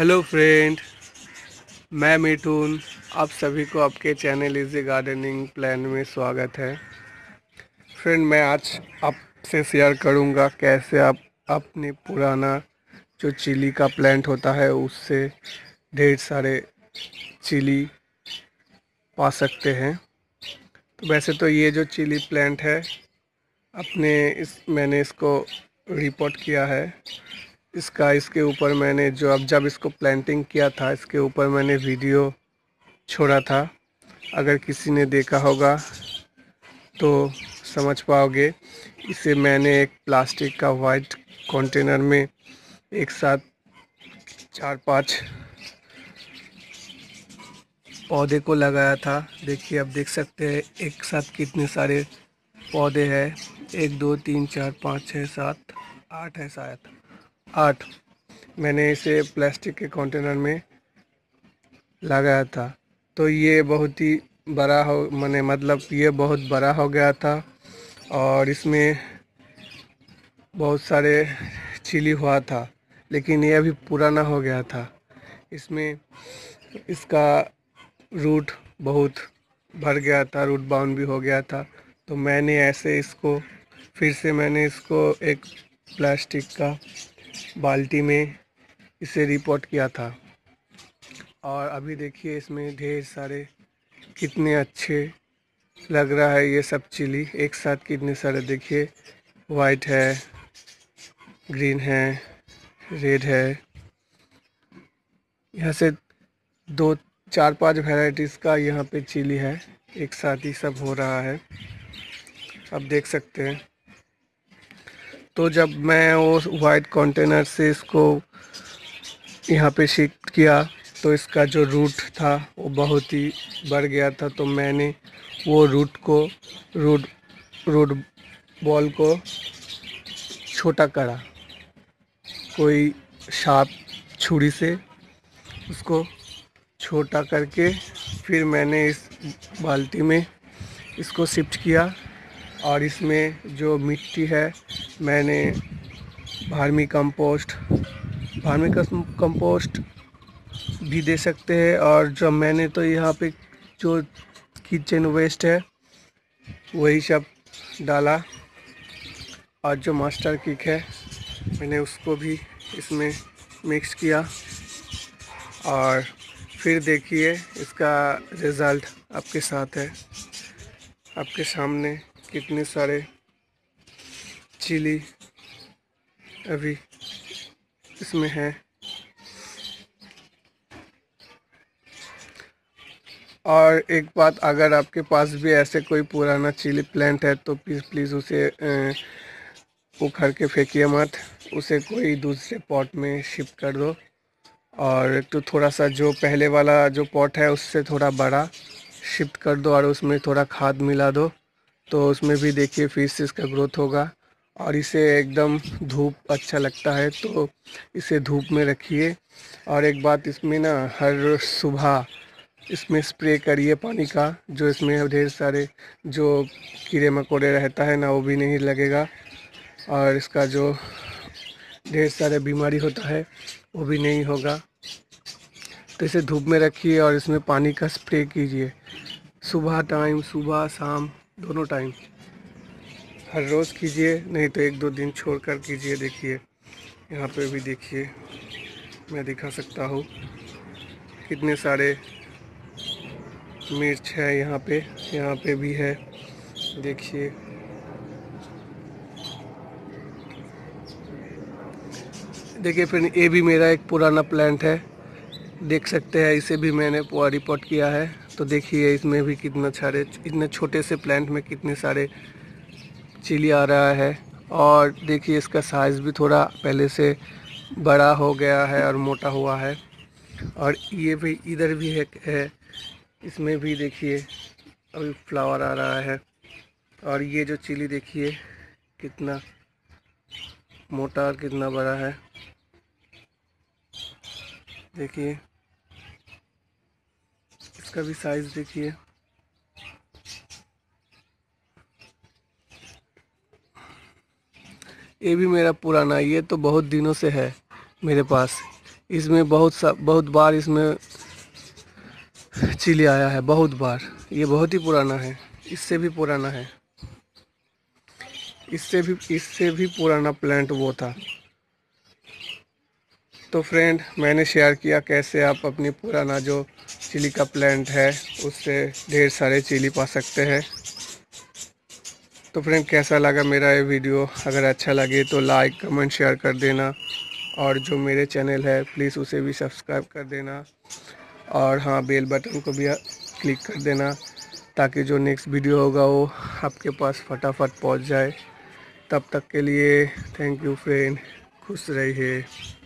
hello friend मैं मिठून आप सभी को आपके चैनल इजी गार्डनिंग प्लान में स्वागत है फ्रेंड मैं आज आपसे शेयर करूंगा कैसे आप अपने पुराना जो चिली का प्लांट होता है उससे ढेर सारे चिली पा सकते हैं तो वैसे तो ये जो चिली प्लांट है अपने इस मैंने इसको रिपोर्ट किया है इसका इसके ऊपर मैंने जो अब जब इसको प्लांटिंग किया था इसके ऊपर मैंने वीडियो छोड़ा था अगर किसी ने देखा होगा तो समझ पाओगे इसे मैंने एक प्लास्टिक का वाइट कंटेनर में एक साथ चार पांच पौधे को लगाया था देखिए आप देख सकते हैं एक साथ कितने सारे पौधे हैं एक दो तीन चार पाँच छः सात आठ है शायद आठ मैंने इसे प्लास्टिक के कंटेनर में लगाया था तो ये बहुत ही बड़ा हो मैंने मतलब ये बहुत बड़ा हो गया था और इसमें बहुत सारे चिली हुआ था लेकिन ये अभी पुराना हो गया था इसमें इसका रूट बहुत भर गया था रूट बाउंड भी हो गया था तो मैंने ऐसे इसको फिर से मैंने इसको एक प्लास्टिक का बाल्टी में इसे रिपोर्ट किया था और अभी देखिए इसमें ढेर सारे कितने अच्छे लग रहा है ये सब चिली एक साथ कितने सारे देखिए वाइट है ग्रीन है रेड है यहाँ से दो चार पांच वेराइटीज़ का यहाँ पे चिली है एक साथ ही सब हो रहा है अब देख सकते हैं तो जब मैं वो वाइट कंटेनर से इसको यहाँ पे शिफ्ट किया तो इसका जो रूट था वो बहुत ही बढ़ गया था तो मैंने वो रूट को रूट रूट बॉल को छोटा करा कोई शार्प छुरी से उसको छोटा करके फिर मैंने इस बाल्टी में इसको शिफ्ट किया और इसमें जो मिट्टी है मैंने भार्मी कंपोस्ट भार्मी कंपोस्ट भी दे सकते हैं और जो मैंने तो यहाँ पे जो किचन वेस्ट है वही सब डाला और जो मास्टर किक है मैंने उसको भी इसमें मिक्स किया और फिर देखिए इसका रिज़ल्ट आपके साथ है आपके सामने कितने सारे चिली अभी इसमें है और एक बात अगर आपके पास भी ऐसे कोई पुराना चिली प्लांट है तो प्लीज़ प्लीज़ उसे उखड़ के फेंकिए मत उसे कोई दूसरे पॉट में शिफ्ट कर दो और तो थोड़ा सा जो पहले वाला जो पॉट है उससे थोड़ा बड़ा शिफ्ट कर दो और उसमें थोड़ा खाद मिला दो तो उसमें भी देखिए फिर से इसका ग्रोथ होगा और इसे एकदम धूप अच्छा लगता है तो इसे धूप में रखिए और एक बात इसमें ना हर सुबह इसमें स्प्रे करिए पानी का जो इसमें ढेर सारे जो कीड़े मकोड़े रहता है ना वो भी नहीं लगेगा और इसका जो ढेर सारे बीमारी होता है वो भी नहीं होगा तो इसे धूप में रखिए और इसमें पानी का स्प्रे कीजिए सुबह टाइम सुबह शाम दोनों टाइम हर रोज़ कीजिए नहीं तो एक दो दिन छोड़ कर कीजिए देखिए यहाँ पे भी देखिए मैं दिखा सकता हूँ कितने सारे मिर्च है यहाँ पे यहाँ पे भी है देखिए देखिए फिर ये भी मेरा एक पुराना प्लांट है देख सकते हैं इसे भी मैंने रिपोर्ट किया है तो देखिए इसमें भी कितना सारे इतने छोटे से प्लांट में कितने सारे चिली आ रहा है और देखिए इसका साइज़ भी थोड़ा पहले से बड़ा हो गया है और मोटा हुआ है और ये भी इधर भी है, है इसमें भी देखिए अभी फ्लावर आ रहा है और ये जो चिली देखिए कितना मोटा और कितना बड़ा है देखिए इसका भी साइज़ देखिए ये भी मेरा पुराना ये तो बहुत दिनों से है मेरे पास इसमें बहुत सा बहुत बार इसमें चिली आया है बहुत बार ये बहुत ही पुराना है इससे भी पुराना है इससे भी इससे भी पुराना प्लांट वो था तो फ्रेंड मैंने शेयर किया कैसे आप अपनी पुराना जो चिली का प्लांट है उससे ढेर सारे चिली पा सकते हैं तो फ्रेंड कैसा लगा मेरा ये वीडियो अगर अच्छा लगे तो लाइक कमेंट शेयर कर देना और जो मेरे चैनल है प्लीज़ उसे भी सब्सक्राइब कर देना और हाँ बेल बटन को भी क्लिक कर देना ताकि जो नेक्स्ट वीडियो होगा वो आपके पास फटाफट पहुंच जाए तब तक के लिए थैंक यू फ्रेंड खुश रहिए